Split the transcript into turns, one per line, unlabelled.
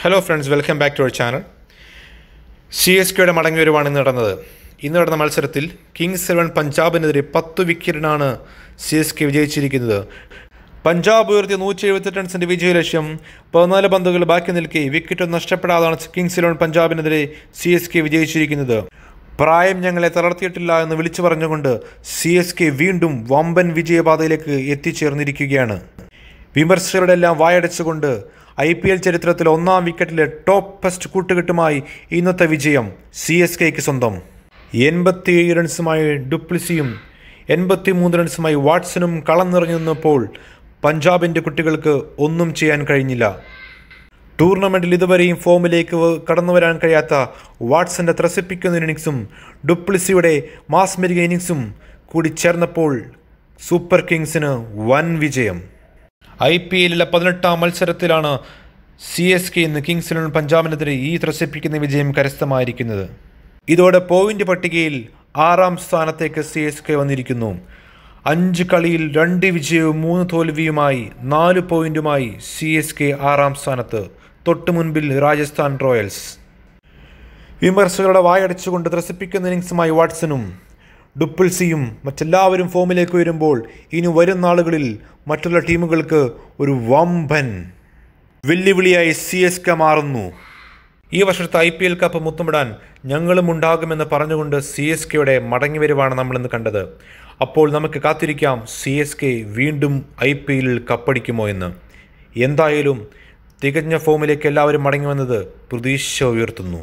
hello friends welcome back to our channel C S കെയുടെ വരുവാണ് ഇന്ന് നടന്നത് ഇന്ന് നടന്ന മത്സരത്തിൽ കിങ്സ് ഇലവൻ പഞ്ചാബിനെതിരെ പത്ത് വിക്കറ്റിനാണ് സി എസ് കെ വിജയിച്ചിരിക്കുന്നത് പഞ്ചാബ് ഉയർത്തിയ നൂറ്റി എഴുപത്തെട്ട് റൺസിൻ്റെ വിജയ ലക്ഷ്യം പതിനാല് പന്തുകൾ ബാക്കി നിൽക്കെ വിക്കറ്റ് നഷ്ടപ്പെടാതാണ് കിങ്സ് ഇലവൻ പഞ്ചാബിനെതിരെ സി എസ് കെ വിജയിച്ചിരിക്കുന്നത് പ്രായം ഞങ്ങളെ തളർത്തിയിട്ടില്ല എന്ന് വിളിച്ചു പറഞ്ഞുകൊണ്ട് സി എസ് കെ വീണ്ടും വമ്പൻ വിജയപാതയിലേക്ക് എത്തിച്ചേർന്നിരിക്കുകയാണ് വിമർശകരുടെ എല്ലാം വായടച്ചുകൊണ്ട് ഐ പി എൽ ചരിത്രത്തിൽ ഒന്നാം വിക്കറ്റിലെ ടോപ്പ് ഫസ്റ്റ് കൂട്ടുകെട്ടുമായി ഇന്നത്തെ വിജയം സി എസ് കെക്ക് സ്വന്തം എൺപത്തിയേഴ് റൺസുമായി ഡുപ്ലിസിയും എൺപത്തിമൂന്ന് റൺസുമായി വാട്സനും കളം നിറഞ്ഞു നിന്നപ്പോൾ പഞ്ചാബിൻ്റെ കുട്ടികൾക്ക് ഒന്നും ചെയ്യാൻ കഴിഞ്ഞില്ല ടൂർണമെൻറ്റിൽ ഇതുവരെയും ഫോമിലേക്ക് കടന്നു വരാൻ കഴിയാത്ത വാട്സന്റെ ത്രസിപ്പിക്കുന്ന ഇന്നിങ്സും ഡുപ്ലിസിയുടെ മാസ്മരിക ഇന്നിങ്സും കൂടി ചേർന്നപ്പോൾ സൂപ്പർ കിങ്സിന് വൻ വിജയം ഐ പി എല്ലിലെ പതിനെട്ടാം മത്സരത്തിലാണ് സി എസ് കെ ഇന്ന് കിങ്സ് ഇലവൻ പഞ്ചാബിനെതിരെ ഈ ത്രസിപ്പിക്കുന്ന വിജയം കരസ്ഥമായിരിക്കുന്നത് ഇതോടെ പോയിന്റ് പട്ടികയിൽ ആറാം സ്ഥാനത്തേക്ക് സി എസ് കെ വന്നിരിക്കുന്നു അഞ്ച് കളിയിൽ രണ്ട് വിജയവും മൂന്ന് തോൽവിയുമായി നാല് പോയിന്റുമായി സി എസ് കെ ആറാം സ്ഥാനത്ത് തൊട്ടു മുൻപിൽ രാജസ്ഥാൻ റോയൽസ് വിമർശകരുടെ വായടിച്ചുകൊണ്ട് ത്രസിപ്പിക്കുന്ന ഇന്നിങ്സുമായി വാട്സനും ഡുപ്പിൾസിയും മറ്റെല്ലാവരും ഫോമിലേക്ക് വരുമ്പോൾ ഇനി വരും നാളുകളിൽ മറ്റുള്ള ടീമുകൾക്ക് ഒരു വമ്പൻ വെല്ലുവിളിയായി സി എസ് കെ മാറുന്നു ഈ വർഷത്തെ ഐ പി എൽ കപ്പ് മുത്തമിടാൻ ഞങ്ങളും ഉണ്ടാകുമെന്ന് പറഞ്ഞുകൊണ്ട് സി എസ് കെയുടെ മടങ്ങിവരവാണ് നമ്മളിന്ന് കണ്ടത് അപ്പോൾ നമുക്ക് കാത്തിരിക്കാം സി എസ് കെ വീണ്ടും ഐ പി എല്ലിൽ കപ്പടിക്കുമോ എന്ന് എന്തായാലും തികഞ്ഞ ഫോമിലേക്ക് എല്ലാവരും മടങ്ങി വന്നത് പ്രതീക്ഷ ഉയർത്തുന്നു